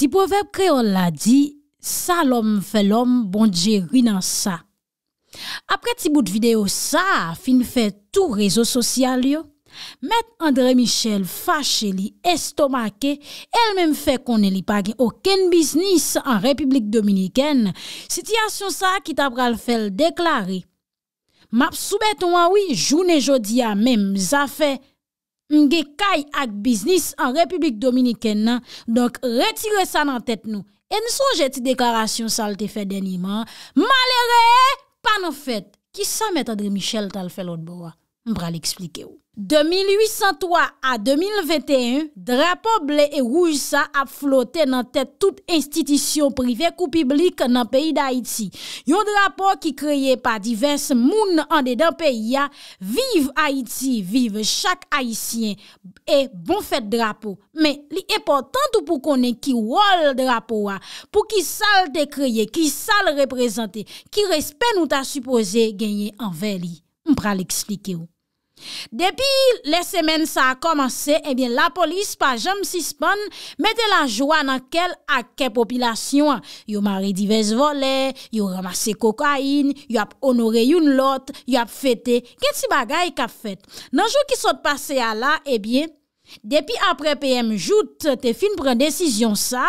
Ti proverb kreol la di, sa l'om fe l'om, bon dje rinan sa. Apre ti bout video sa, fin fe tou rezo sosyal yo, met Andre Michel fache li estomake, el men fe kon ne li page oken biznis an Republik Dominiken, siti asyon sa ki ta pral fel deklare. Map soubet ou anwi, joun e jodi a men zafè, mge kay ak biznis an Republik Dominiken nan, donk retire sa nan tèt nou, en sou jeti deklarasyon sal te fè den iman, malere panou fèt, ki sa mèt adre Michel tal fè lout bowa, mbra li eksplike ou. De 1803 a 2021, drapo blè e rouj sa ap flote nan tèt tout institisyon privek ou piblik nan peyi d'Haïti. Yon drapo ki kreye pa divers moun an de dan peyi ya, vive Haïti, vive chak Haïtien, e bon fèt drapo. Men li epotant ou pou konen ki wol drapo wa, pou ki sal de kreye, ki sal reprezenté, ki respè nou ta suppose genye an ve li. M pra li ekslike ou. Depi le semen sa a komanse, ebyen eh la polis pa jom sispon mette la jwa nan kel akke popilasyon. Yo mare diverse vole, yo ramase kokain, yo ap onore yon lot, yo ap fete, ket si bagay kap fete. Nanjou ki sot pase a la, ebyen, eh depi apre PM jout, te fin pren desisyon sa,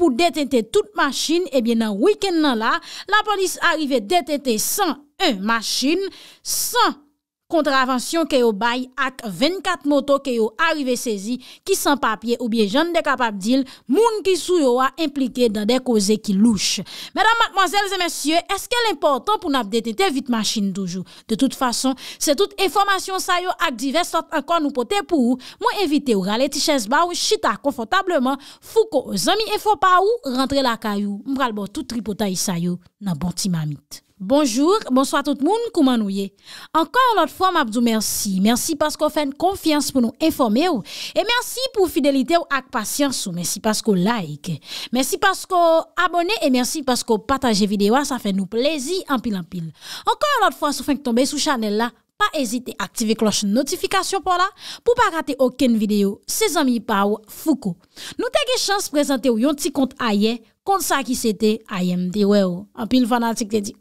pou detente tout machin, ebyen eh nan wiken nan la, la polis arive detente san e machin, san e machin. kontravensyon ke yo bay ak 24 moto ke yo arive sezi ki san papye ou bie jan de kapap dil moun ki sou yo a implike dan de koze ki louche. Mèdam, mademoiselles et messieurs, eske l'important pou n'abdete te vit machine doujou? De tout façon, se tout information sayo ak divers sort akon nou pote pou ou, mwen evite ou rale tichèz ba ou chita konfotableman fou ko o zami e fò pa ou rentre la kayou. Mbral bo tout ripota yisayo nan bonti mamit. Bonjour, bonsoit tout moun kouman nou ye. Ankon anot fwa mabdou mersi. Mersi paskou fèn konfians pou nou informe ou. E mersi pou fidelite ou ak pasyans ou. Mersi paskou like. Mersi paskou abone e mersi paskou pataje videwa. Sa fè nou plezi anpil anpil. Ankon anot fwa sou fèn k tombe sou chanel la. pa ezite aktive kloche notifikasyon pou la, pou pa kate oken videyo, se zami pa ou fuko. Nou te ge chans prezante ou yon ti kont a ye, kont sa ki se te a ye mde we ou. An pil fanatik te di,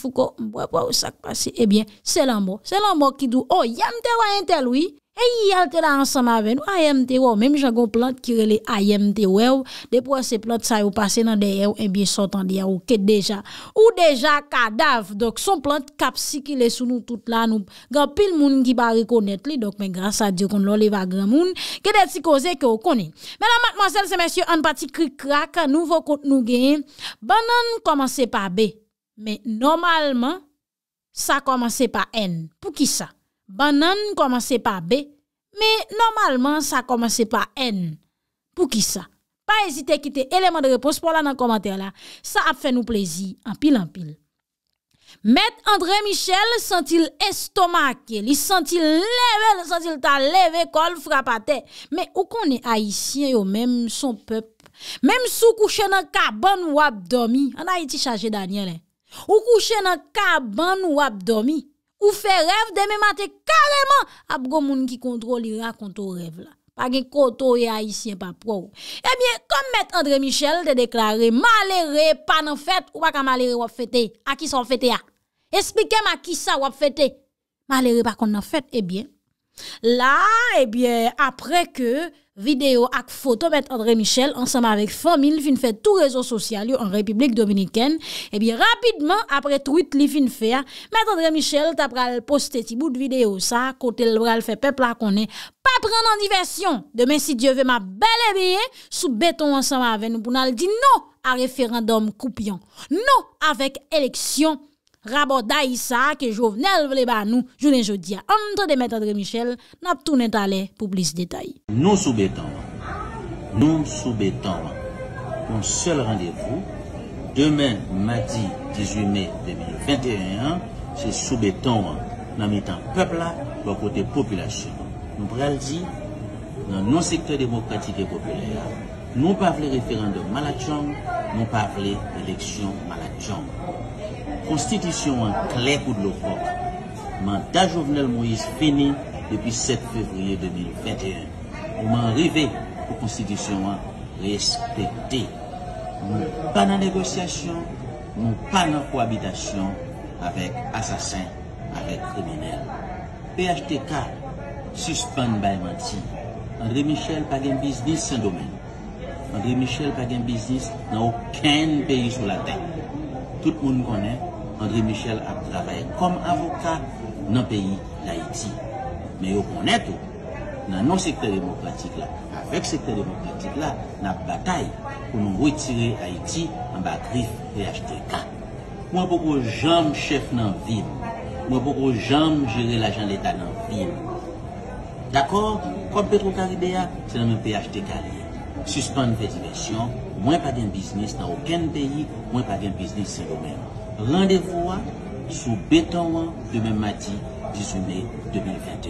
fuko mbwa mbwa ou sak kwa se, e bien, se lan mbo, se lan mbo ki dou, o yante wanyante lwi. E yi yalte la ansama ve nou ayemte wèw, mèm jagon plant ki rele ayemte wèw, depwa se plant sa yo pase nan deyèw, e e en biye sotan diya wèw e ket deja, ou deja kadav, dok son plant kapsi ki lè sou nou tout la nou, ga pil moun ki ba rekonèt li, dok mèm grasa diyo kon lò lè va gran moun, ke det si koze ki wèw konè. Mè nan matman sel se mèsyo an pati krikra, ka nou vò kont nou gen, banan nou komanse pa B, mèm normalman sa komanse pa N, pou ki sa? Banan komanse pa B, me normalman sa komanse pa N. Pou ki sa? Pa ezite kite eleman de repos pou la nan komantè la. Sa ap fè nou plezi, anpil anpil. Met Andre Michel sentil estomake, li sentil leve, li sentil ta leve kol frapate. Me ou konen a isye yo menm son pep? Menm sou kouche nan kaban ou abdomi, anay ti chaje Daniel, ou kouche nan kaban ou abdomi, ou fait rêve demain matin carrément a bon moun qui contrôle raconte rêve là pas gen koto et haïtien pas pro Eh bien comme M. André Michel te déclaré malheureux pas nan fête ou pas malheureux ou fêter à qui sont fêter expliquez-moi qui ça ou fêter malheureux pas qu'on en fête eh bien là eh bien après que Video ak foto mèd André Michel ansama vek famil fin fè tout rezo sosyal yo an Republik Dominikèn. Ebi rapidman apre truit li fin fè, mèd André Michel tap ral poste ti bout video sa, kote l vral fè pepla konè, pa pran an diversyon. Demè si Diyo ve ma bel ebeye, soubeton ansama avè nou pou nal di nou a referendum koupyon. Nou avek eleksyon. Rabo da isa ke jov nel vle ba nou jounen jodia. Antre Demet Andre Michel, nap tou net ale pou plis detay. Nou soubetan wan. Nou soubetan wan. Moun sel randevou, demen madi 18 me 2021, se soubetan wan nan mitan pepla bo kote populasyon. Nou brel di, nan nou sektor demokratik e populer, nou pa vle referan de Malachan, nou pa vle eleksyon Malachan. konstitisyon an klek ou de l'Europe. Man ta jovenel Moïse fini depi 7 februye 2021. Ou man rive ou konstitisyon an respete. Mou pa nan negosyasyon, mou pa nan kouabitasyon avek asasen, avek krimenel. PHTK suspande baye manti. André Michel bagen biznis san domen. André Michel bagen biznis nan ouken peyi sou laten. Tout moun konen André Michel ap travaye kom avoka nan peyi l'Haïti. Me yo kon neto, nan nou sekte demokratik la, avek sekte demokratik la, nap batay pou nou wè tire Haïti an bakrif PHTK. Mwen pouk wè jom chef nan vip, mwen pouk wè jom jere l'ajan l'Etat nan vip. D'akor, kom Petro Karibéa, se nan mwen PHTK li. Suspande vè divesyon, mwen pa gen bisnis nan oken peyi, mwen pa gen bisnis se lo mèman. Rendez-vous sous béton demain matin 18 mai 2021.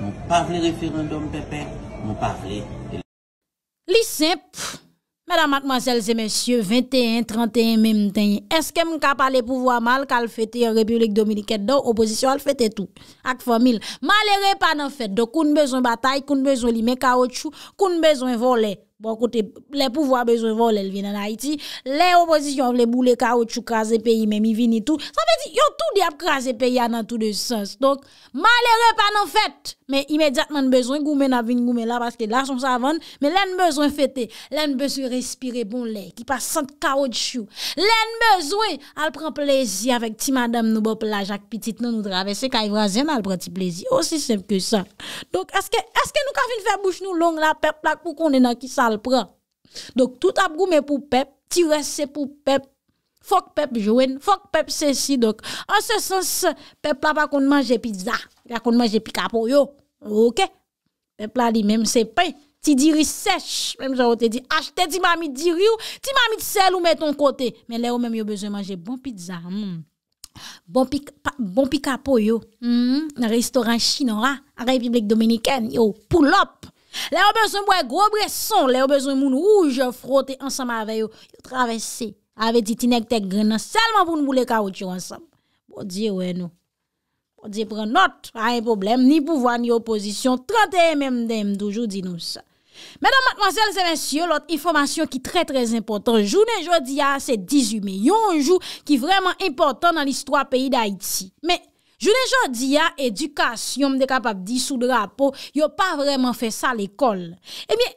Nous parlons référendum, pépé, nous parlons. Les simple, mesdames, mademoiselles et messieurs, 21, 31, même temps. Est-ce que m'ka parler pouvoir mal qu'al fête en République Dominicaine donc opposition al fête tout avec famille. Malheureux pas dans fête. Donc on besoin bataille, on besoin limer caoutchouc, on besoin voler. bon kote, le pouvo a bezwen vol el vin nan Haiti, le opozisyon vle bou le kaoutchou kaze peyi, men mi vin itou, sa mwen di, yo tout di ap kaze peyi anan tout de sens, donk, ma le repan an fèt, men imediatman bezwen goumen avin goumen la, paske la son savan men len bezwen fètè, len bezwen respire bon lè, ki pa sent kaoutchou, len bezwen al pren plezi avèk ti madame nou bop la, jak pitit nou nou drave, se ka ivrazen al pren ti plezi, osi sem ke sa donk, eske nou ka fin fè bouch nou long la, pep la kou konde nan ki sa Donc tout a goumé pour pep, tirer c'est pour pep. Faut pep jouen, faut pep ceci donc en ce sens pep là pas qu'on mange pizza, là qu'on mange po yo. OK. Pep là lui même c'est pain. Ti diri sèche, même ça te dit achete ti mami diri ou ti mami sel ou met ton côté, mais là même yo besoin manger bon pizza. Hmm. Bon pic bon picapo yo. Hmm. restaurant chinois, en République dominicaine yo, pull up. Lè wè bezon mwen gro breson, lè wè bezon moun rouge frote ansanm avè yo, yo travesse, avè di tinek tek grenan, selman pou nou mou lè kaoutchou ansanm. Bo di wè nou, bo di pren not, a yon problem, ni pouvan, ni oposisyon, 31 mdm, toujou di nou sa. Mèdèm matmansèl, sè mèsyè, lòt informasyon ki trè trè impotant, jounè jò di a, se 18 mè, yon jò ki vreman impotant nan l'histoire peyi d'Haïti, mè. Jounen jodi ya, edukasyon m de kapap di sou drapo, yo pa vreman fe sa l'ekol. Ebyen,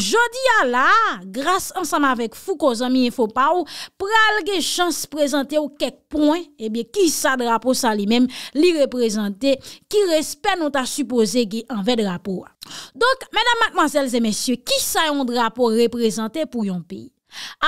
jodi ya la, grase ansanm avek fou kozan mi enfo pa ou, pral ge chans prezante ou kek pon, ebyen, eh ki sa drapo sa li menm li reprezante, ki respen nou ta supose ge anve drapo a. Donk, menam matmanselz e mensyo, ki sa yon drapo reprezante pou yon pi?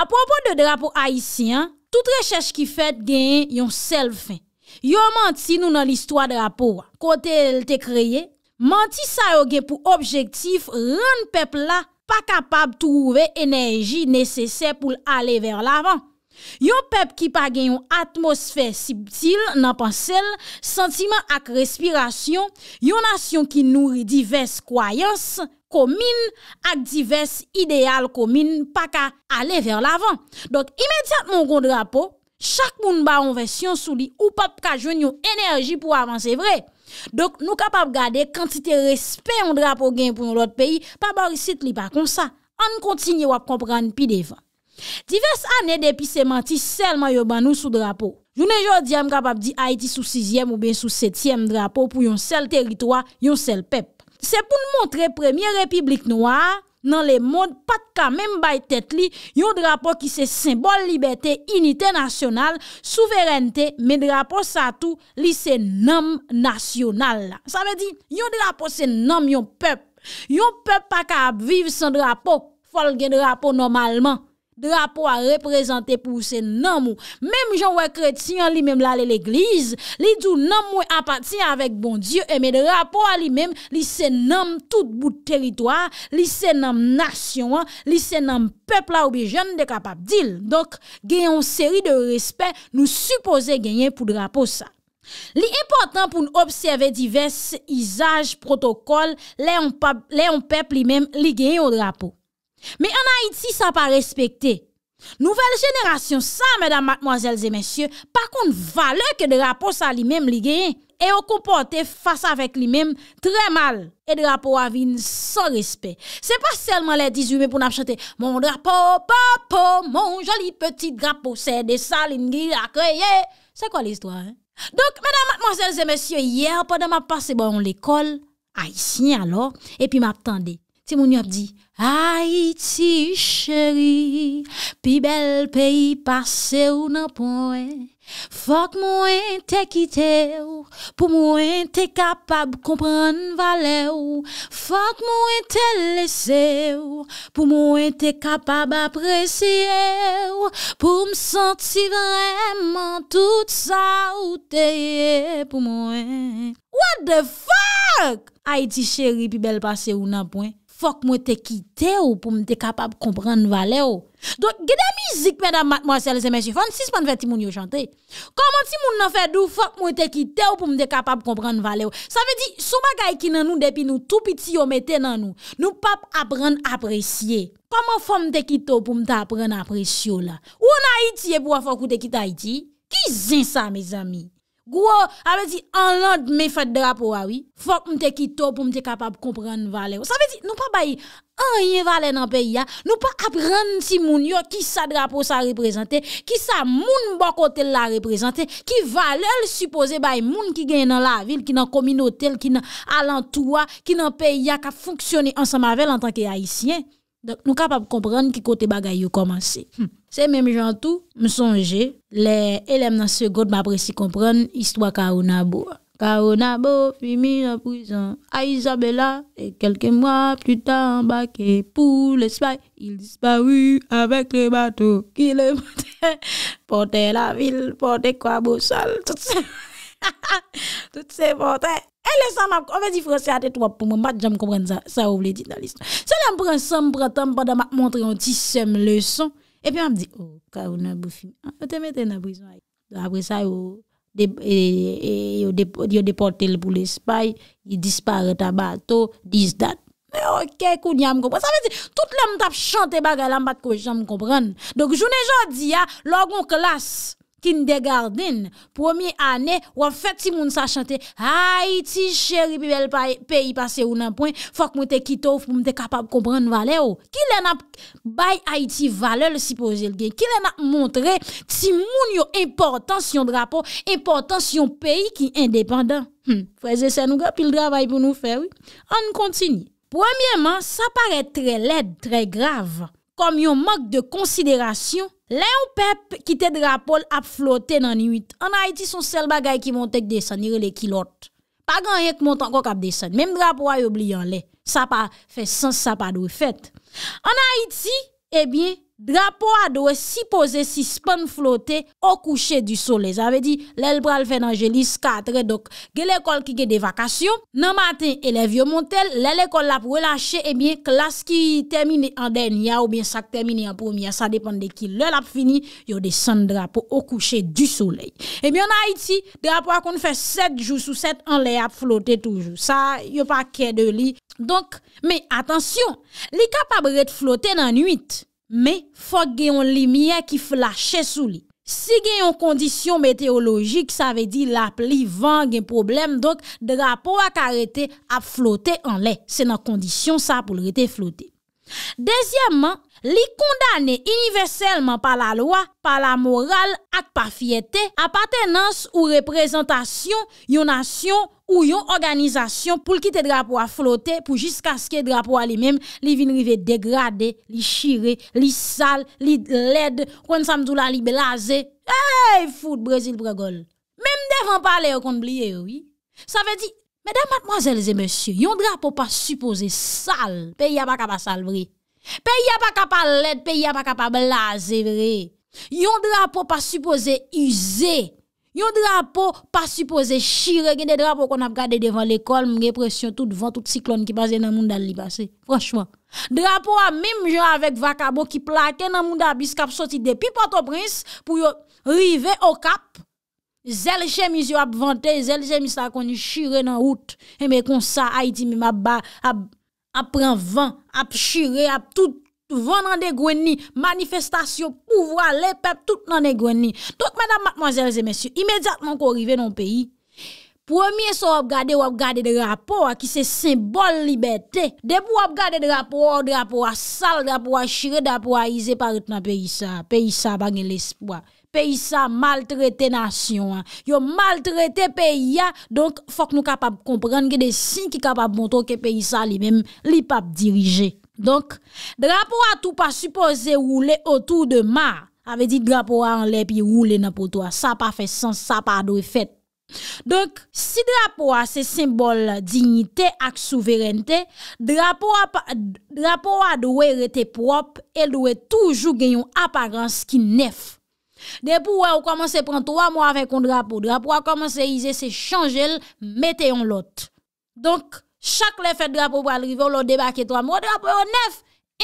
A propon de drapo haisyen, tout rechèche ki fet gen yon sel fin. Yo manti nou nan l'istwa drapo, kote el te kreye, manti sa yo gen pou objektif ran pep la pa kapab touve enerji nesesè pou alè ver lavan. Yo pep ki pa gen yon atmosfè siptil nan pansel, sentimen ak respirasyon, yo nasyon ki nouri divers kwayans komin ak divers ideal komin pa ka alè ver lavan. Donk imediat moun kon drapo, Chak moun ba anvesyon sou li ou pap ka jwen yon enerji pou avanse vre. Dok nou kapap gade kantite respen yon drapo gen pou yon lot peyi pa barisit li pa kon sa. An kontinye wap kompran pi devan. Divers ane depi seman ti sel mayoban nou sou drapo. Jounen jodi am kapap di Haiti sou 6e ou ben sou 7e drapo pou yon sel teritwa, yon sel pep. Se pou nou montre premier republik nou a... nan le moun pat ka men bay tèt li, yon drapo ki se sembol libertè, unitè nasyonal, souverèntè, men drapo sa tou, li se nom nasyonal la. Sa me di, yon drapo se nom yon pèp. Yon pèp pa ka ap viv san drapo, fol gen drapo normalman. Drapo a reprezentè pou se nanmou. Mem joun wè kretiyan li menm lalè l'egliz, li doun nanm wè apatiyan avèk bon Diyo, emè drapo a li menm li se nanm tout bout teritoar, li se nanm nasyon, li se nanm pepl la ou bi joun de kapap dil. Dok, genyon seri de respè, nou suppose genyon pou drapo sa. Li important pou nou obseve divers izaj, protokol, le yon pepl li menm, li genyon drapo. Men an Haïti sa pa respekte. Nouvel jeneration sa, mèdam matmoazèl zè mèsyè, pa koun vale ke drapo sa li mèm li gen, e o kompote fasa vek li mèm tre mal. E drapo avine son respe. Se pa selman lè 18 mè pou nap chante, Mon drapo, popo, mon joli petit drapo, se de salin gri akoye. Se kwa l'histoire? Dok, mèdam matmoazèl zè mèsyè, yè, pwèdèm ap pase bo yon l'ekol, ay si, alò, epi map tende, se moun yop di, Ha iti cheri, pi bel peyi pase ou nan poen. Fok mwen te kite ou, pou mwen te kapab kompran vale ou. Fok mwen te lese ou, pou mwen te kapab apresye ou. Pou mwen se senti vremen tout sa ou teye pou mwen. What the fok! Ha iti cheri, pi bel pase ou nan poen. Fok mwen te kite ou pou mwen te kapab komprenn vale ou. Don, gede mizik, mèdame, mwasyal, zèmè, zifan, sis mwen fè ti moun yo chante. Koman ti moun nan fè dou, fok mwen te kite ou pou mwen te kapab komprenn vale ou. Sa vè di, sou bagay ki nan nou, depi nou, toupiti yo metè nan nou. Nou pap apren apresye. Koman fò mwen te kite ou pou mwen te apren apresye ou la? Ou nan iti e pou wafok ou te kite a iti? Ki zin sa, mèzami? Gwo, a vezi, an land me fad drapo wawi, fok mte ki to pou mte kapab komprende vale. Sa vezi, nou pa bayi an yin vale nan peyi ya, nou pa apren si moun yo ki sa drapo sa reprezenten, ki sa moun bako tel la reprezenten, ki vale el suppose bayi moun ki gen nan la vil, ki nan komino tel, ki nan alantoua, ki nan peyi ya ka foksyone ansamavel an tanke haisyen. Donc, nous sommes capables de comprendre qui côté bagaille a commencé. C'est même genre tout, me songer, les élèves dans ce groupe m'apprécient comprendre l'histoire Kaonabo. Kaonabo finit en prison. À Isabella, et quelques mois plus tard, embarqué pour l'Espagne, il disparut avec le bateau qui le portait. portait la ville, portait quoi, beau tout toutes ces portées. Elè sa m ap konwen di Fransè a ah, te twop pou mwen bat jom konwen sa ou vle di nan listan. Se lèm pran som pran tom padan m ap montre yon ti som le son. Epi m ap di, oh karounen boufi, yo te meten na brison a yon. Apre sa yon deporte l pou l espay, yon dispare tabato, dis dat. E ok konwen yon m konwen. Sa m ap di, tout lèm tap chante baga lèm bat konwen jom konwen. Dok jounen jodi ya, logon klas. Kindergarten, premier ane, wafet ti moun sa chante, Haïti chéri bi bel peyi pase ou nan poin, Fak mwen te kitou, fwen mwen te kapab kompran valè ou. Ki lè na bay Haïti valè lè si po zil gen, Ki lè na montre ti moun yo importans yon drapo, Importans yon peyi ki indépendant. Hmm, fwen zese nou gè, pi l dravay pou nou fè wè. An kontini, premièman, sa pare trè led, trè grav, kom yon mank de konsiderasyon, le ou pep ki te drapol ap flote nan yuit, an Haiti son sel bagay ki monte k desan, nire le kilot. Pagan yek monte anko kap desan, menm drapo ay obli yon le. Sa pa fe sens, sa pa dwe fet. An Haiti, ebyen, eh Drapo a doè si pose si span flote O kouche du sole Zave di lèl pral fè nan jelis katre Dok gè lèl ekol ki gè de vakasyon Nan maten lèl vyo montel Lèl ekol lèp relache Ebyè eh klas ki termine an denya Ou bien sak termine an promia Sa depande ki lèl lèp fini Yo eh de san drapo o kouche du sole Ebyè nan Haiti Drapo a kon fè set jou sou set An lèl lèp flote toujou Sa yo pa kè de li Donk me atensyon Li kapabre te flote nan nuit Me, fok gen yon limye ki flashe sou li. Si gen yon kondisyon meteorologik, sa ve di la pli van gen problem, dok de la pou akarete ap flote an le. Se nan kondisyon sa pou le rete flote. Dezyamman, li kondane universellman pa la loa, pa la moral ak pa fiyete, apatenans ou reprezentasyon yon asyon, Ou yon organizasyon pou l'kite drapo a flote, pou jiska ske drapo a li mem, li vinrive degrade, li shire, li sal, li led, kon samdou la li belaze. Hey, foud, brezil bregol. Mem devan pale yo kon bliye, oui. Sa ve di, mèdame, matmoazèlze, mèsyè, yon drapo pa suppose sal, pe yon pa kapa sal vre. Pe yon pa kapa led, pe yon pa kapa belaze vre. Yon drapo pa suppose yze. Yo drapo pa suppose shire, gè de drapo kon ap gade devan l'ekol, mge presyon tout devant tout siklon ki pase nan moun dal li basè. Franchman, drapo a mim jò avèk vakabo ki plakè nan moun dal bis kap soti depi Port-au-Prince pou yo rive okap. Zel chèmise yo ap vante, zel chèmise ta kon yu shire nan wout. E me konsa Haiti mi maba ap pran van, ap shire, ap tout. Van nan de gwen ni Manifestasyon pouvwa le pep Tout nan de gwen ni Tot mèdame, mademoiselles et messieurs Imediatman ko rive nan peyi Premier se wap gade wap gade drapo Ki se simbol liberté Depou wap gade drapo Drapo a sal, drapo a chire Drapo a izé parout nan peyi sa Peyi sa bagen l'espoi Peyi sa maltreté nasyon Yo maltreté peyi ya Donk fok nou kapab kompren Ge de sin ki kapab monton Ke peyi sa li mèm li pap dirije Donk, drapo a tou pa suppose roule otou de ma. Ave dit drapo a anle pi roule nan po toa. Sa pa fe sens, sa pa adwe fet. Donk, si drapo a se simbol dignite ak souverente, drapo a adwe rete prop, el adwe toujou genyon aparense ki nef. Depou wè ou komanse pren 3 mwa vek kon drapo, drapo a komanse ize se chanjel, meteyon lot. Donk, Chak lè fè drapo pou alrivo, lò debakè to. Mò drapo yo nef,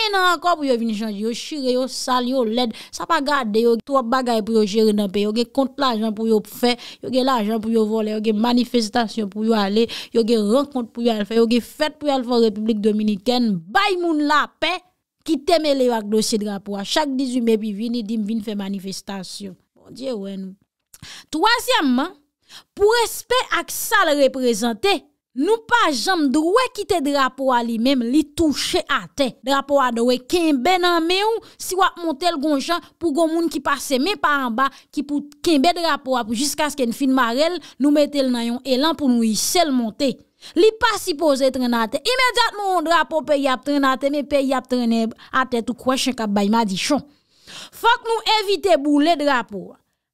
enè ankon pou yo vin chanji. Yo shire, yo sal, yo led. Sa pa gade, yo tou wap bagay pou yo jere nan pe. Yo ge kont l'ajan pou yo fè, yo ge l'ajan pou yo vole, yo ge manifestasyon pou yo ale, yo ge renkont pou yo alfè, yo ge fèt pou yo alfè Republik Dominikèn. Bay moun la pe, ki teme lè wak dosè drapo. Chak 18 mepi vin, e dim vin fè manifestasyon. Mon die wè nou. Troasyèmman, pou respè ak sa lè reprezentè, Nou pa jam dwe kite drapo a li mem li touche a te. Drapo a dwe kenbe nan me ou si wap montel gonjan pou gomoun ki pase men pa anba ki pou kenbe drapo a pou jiska sken fin marel nou metel nan yon elan pou nou yi sel montel. Li pa si pose tren a te. Imediat moun drapo pe yap tren a te me pe yap tren a te tou kwenchen kap bay ma di chon. Fok nou evite bou le drapo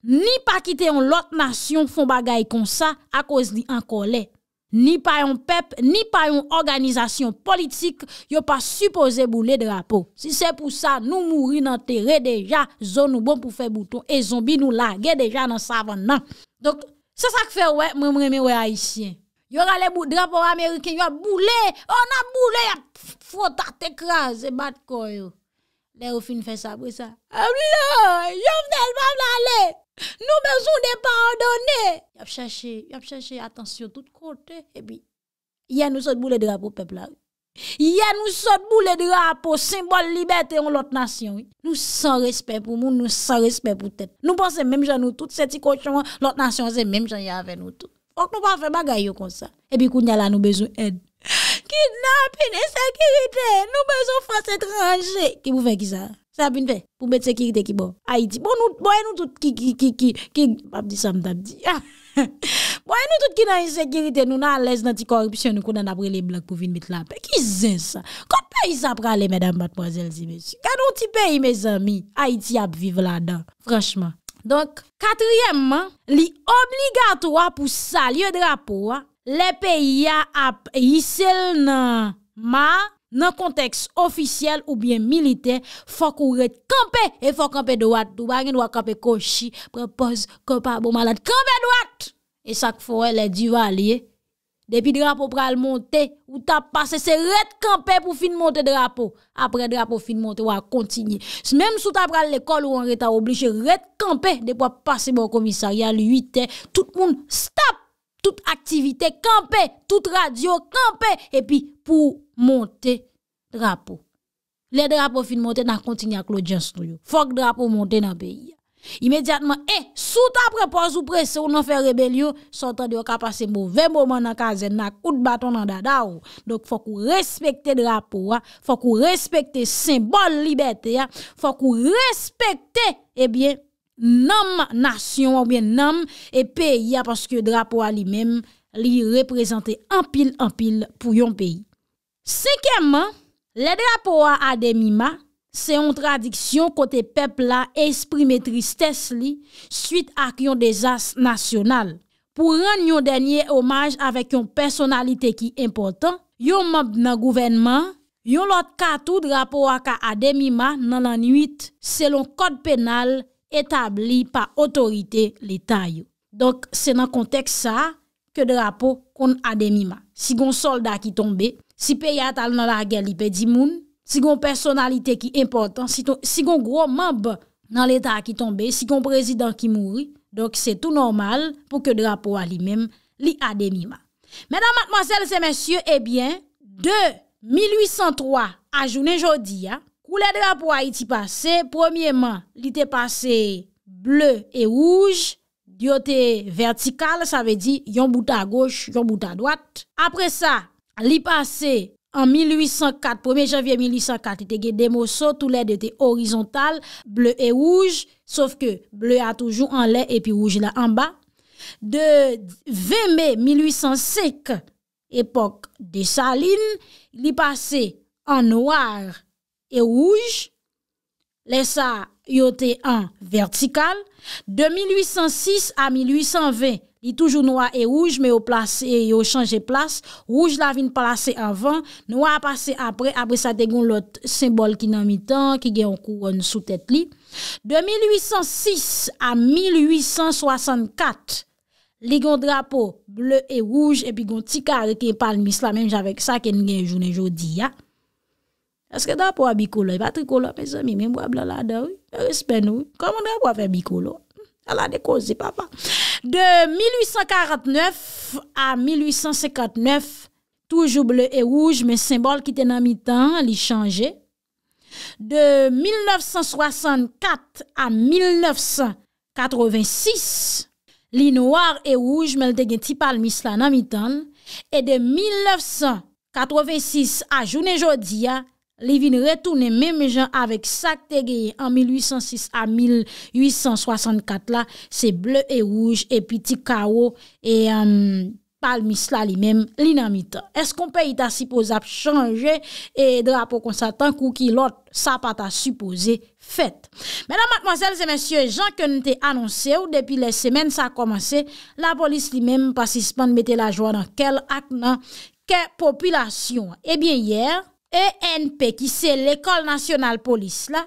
ni pa kite yon lot nasyon fon bagay kon sa a koz li anko le. Ni pa yon pep, ni pa yon organizasyon politik, yon pa suppose boule drapo. Si se pou sa, nou mouri nan tere deja, zon nou bon pou fe bouton, e zombi nou lage deja nan savan nan. Donk, se sa kfe wè, mwen mwen mè wè haisyen. Yon gale boule drapo Amerike, yon boule, yon a boule, yon fwotak te kraze, bat koy yo. De ou fin fè sa pou sa. Am lè, yon mwen mwen mwen lè. Nou bezoun de pardonne. Yap chache, yap chache, atensyon tout kote. Ebi, ya nou sotbou le drapo peplar. Ya nou sotbou le drapo, simbol libertè an lot nasyon. Nou san respè pou moun, nou san respè pou tèt. Nou panse menm jan nou tout, seti kouchon, lot nasyon, se menm jan yave nou tout. Ok nou panfe bagay yo konsa. Ebi koun nyalan nou bezoun ed. Ki napin en sekirite nou bezon fwa setranje. Ki bou fe ki sa? Sa bin fe pou bet sekirite ki bo? Haiti. Bo nou, boye nou tout ki, ki, ki, ki, ki, ki, ki, papdi samtapdi. Boye nou tout ki nan en sekirite nou nan alèz nan ti korpsyon nou kou nan apre le blan kouvin mit lap. Ki zè sa? Kote pe yi sa prale, mèdam batmwazèl zi mèsi? Kan nou ti pe yi, mèzami? Haiti ap vive la dan. Franchman. Donk, katriyèmman, li obligato wa pou sa, li yo drapo wa. Le pe ya ap yisel nan ma, nan konteks ofisyel ou bien milite, fok ou ret kampe. E fok kampe doat, dou bagen wak kampe koshi, prepoz, kopa, bomalat, kampe doat! E sak fowel e diva liye. Depi drapo pral monte, ou ta pase se ret kampe pou fin monte drapo. Apre drapo fin monte wak kontinye. Se menm sou ta pral lekol ou an reta obliche ret kampe, depwa pase bon komisaryal 8e, tout moun stop! tout aktivite kampe, tout radio kampe, epi pou monte drapo. Le drapo fin monte nan kontin ya klo djans nou yo. Fok drapo monte nan beyi. Imediatman, e, sou ta prepos ou preso ou nan fe rebel yo, son tan diyo ka pase mbo ve mbo man nan kazen, nan kout baton nan dadaw. Dok fok ou respekte drapo, fok ou respekte sembol liberté, fok ou respekte, ebyen, eh nam nasyon ou bien nam e peyi aposke drapoa li mem li reprezentè empil empil pou yon peyi. Sekèman, le drapoa Ademima, se yon tradiksyon kote pepla esprime tristès li, suite ak yon desas nasyonal. Pou ren yon denye omaj avèk yon personalite ki impotant, yon mob nan gouvenman, yon lot katou drapoa ka Ademima nan anuit, selon kod penal Etabli pa otorite l'Eta yo Donk se nan konteks sa Ke drapo kon ademima Si gon soldat ki tombe Si peyat al nan la gel li pe di moun Si gon personalite ki important Si gon gro mab nan l'Eta ki tombe Si gon prezident ki mouri Donk se tout normal Po ke drapo al li mem li ademima Medan matmoselle se mensye Ebyen eh de 1803 a jounen jodi ya Ou lè dè a pou a iti pase, premièman, lè te pase bleu e wouj, diote vertikal, sa ve di yon bouta goch, yon bouta doat. Apre sa, lè pase an 1804, 1er janvye 1804, lè te gè demoso, tou lè dè te orizontal, bleu e wouj, sauf ke bleu a toujou an lè, epi wouj la an ba. De 20 mai 1805, epok de Saline, lè pase an noar E rouj, lesa yote an vertikal. De 1806 a 1820, li toujou noua e rouj, me yo plase, yo chanje plase. Rouj la vin plase avan, noua pase apre, apre sa de goun lot sembol ki nan mitan, ki gen yon kou woun sou tet li. De 1806 a 1864, li goun drapo, gle e rouj, e pi goun tika, de ke pal misla, men javek sa, ken gen jounen jodi ya. Eske da wap wap bikolo, e patri kolo, mè se mè mè mwab la la da wè, e wè spèn wè, koman da wap wap wap bikolo? Hmm, a la dekozi, papa. De 1849 a 1859, toujou ble e wouj, mè simbol ki te nan mi tan, li chanje. De 1964 a 1986, li nouar e wouj, mè l de gen ti pal mis la nan mi tan, e de 1986 a jounen jodi ya, li vin retounen mè mè jan avèk sak te geye an 1806 an 1864 la, se ble e wouj, e piti kao, e palmis la li mèm, li nan mitan. Es kon pe ita sipozap chanje, e drapo konsatan kou ki lot sa pata sipoze fet. Mè nan matmazel, se mèsyon jan ke nite anonsè ou depi le semen sa komanse, la polis li mèm pasispan mette la jwa nan kel ak nan ke populasyon. Ebyen eh yèr, ENP ki se l'Ecole Nationale Police la,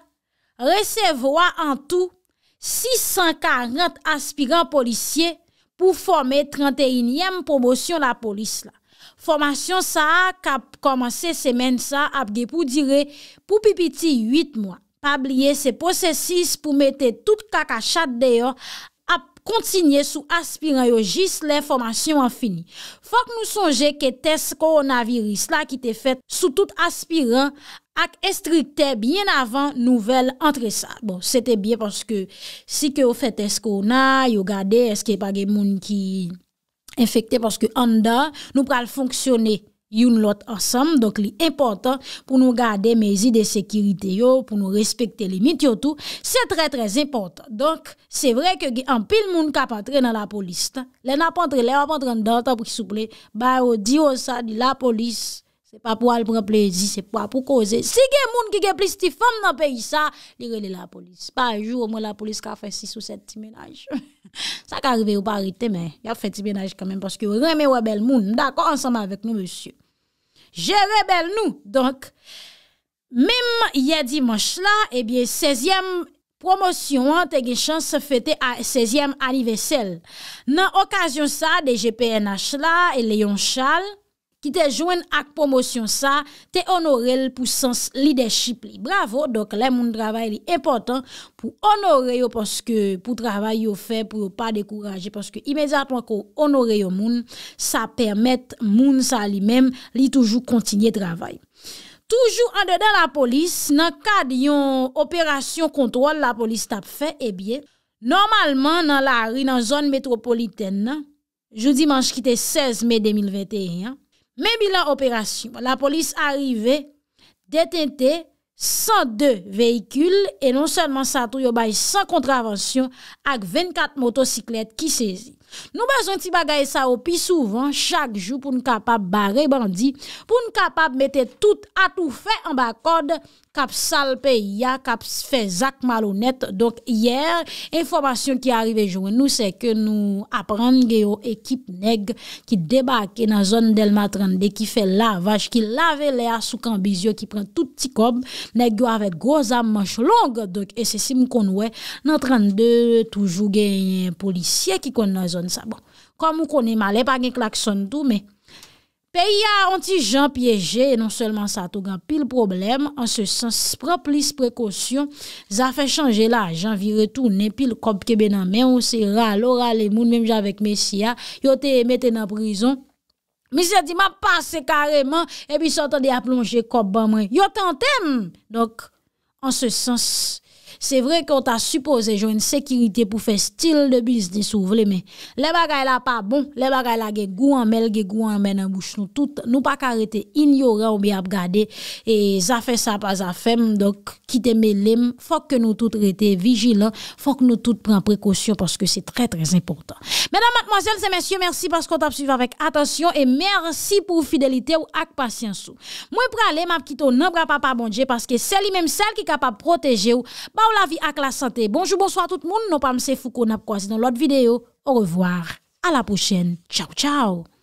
resevoa an tou 640 aspirant policie pou fome 31e promosyon la polis la. Formasyon sa a kap komanse semen sa apge pou dire pou pipiti 8 mwa. Pablie se posesis pou mete tout kakachat deyo apge. kontinye sou aspiran yo jis lè fòmasyon an fini. Fòk nou sonje ke test koronavirus la ki te fèt sou tout aspiran ak estrikte bien avan nouvel antre sa. Bon, se te bie paske si ke yo fèt test koronavirus yo gade eske pa gen moun ki enfekte paske anda nou pral fonksyone. Youn lot ansam, donk li importan pou nou gade mezi de sekirite yo, pou nou respekte limit yo tou, se tre tre importan. Donk, se vre ke ge an pil moun kapatre nan la polis. Le napantre le, apantre an dante pou ki souple, ba yo di yo sa di la polis. Se pa pou al pou replezi, se pa pou koze. Si gen moun ki gen plis ti fom nan peyi sa, li rele la polis. Pa jou, moun la polis ka fe si sou set ti menaj. Sa ka rive ou pa rite, men, ya fe ti menaj kamen, paske yo reme webel moun. Dako, ansanman vek nou, monsye. Je rebel nou, donk. Mem yè di monsh la, ebyen sezyem promosyon an, te gen chans se fete sezyem anivesel. Nan okasyon sa, de GPNH la, e leyon chal, Ki te jwen ak promosyon sa, te onorel pou sens lideship li. Bravo, doke le moun travay li important pou onore yo pou travay yo fe, pou yo pa dekouraje. Parce ki imediatman ko onore yo moun, sa permette moun sa li men li toujou kontinye travay. Toujou an dedan la polis, nan kad yon operasyon kontrol la polis tap fe, e eh bie, normalman nan la ri nan zon metropoliten nan, jou dimanj ki te 16 me 2021, Men bilan operasyon, la polis arive detente 102 vehikul e non sèlman sa tou yo bayi sa kontravensyon ak 24 motosiklet ki sezi. Nou bazon ti bagaye sa ou pi souvan chak jou pou nou kapap bare bandi, pou nou kapap mette tout atou fe an bak kode Kap salpe ya, kap fe zak malounet, donk iyer, informasyon ki arive joun, nou se ke nou aprenge yo ekip neg, ki debake nan zon del matrande, ki fe lavaj, ki lave le asouk an bizyo, ki pren tout ti kob, neg yo avet goza mosh long, donk ese sim konwe, nan 32, toujou gen policye ki kon nan zon sa, bon, kon mou konen male, pa gen klakson tou, me... Pe y a an ti jan piyeje, e non selman sa tougan pil problem, an se sens, pran plis prekosyon, za fe chanje la, jan vire toune, pil kop kebe nan men, ou se ralora le moun, menm jan vek mesya, yo te emete nan prizon, misya di ma pase kareman, e pi sotande a plonje kop ban mwen, yo ten tem, dok, an se sens, C'est vrai qu'on t'a supposé joun une sécurité pou fè stil de business bon. ou vle, mè. Le bagay la pa bon, le bagay la ge gouan mel, ge gouan men en bouche nou tout, nou pa karete ignoran ou bi ap gade, et zafè sa pa zafèm, dok, ki te melèm, fòk ke nou tout rete vigilan, fòk nou tout pren prekosyon parce que c'est très très important. Mèdame, mademoiselles et messieurs, merci parce qu'on t'a suivi avec attention, et merci pour fidélité ou ak patiensou. Mwen pralèm ap kito nan bra pa pa bondje parce que seli mèm sel ki kapab protege ou Pa ou la vi ak la sante. Bonjou, bonsoy a tout moun. Non pa mse fou kon ap kwa zi nan lot video. Ou revoar. A la pouchen. Tchao, tchao.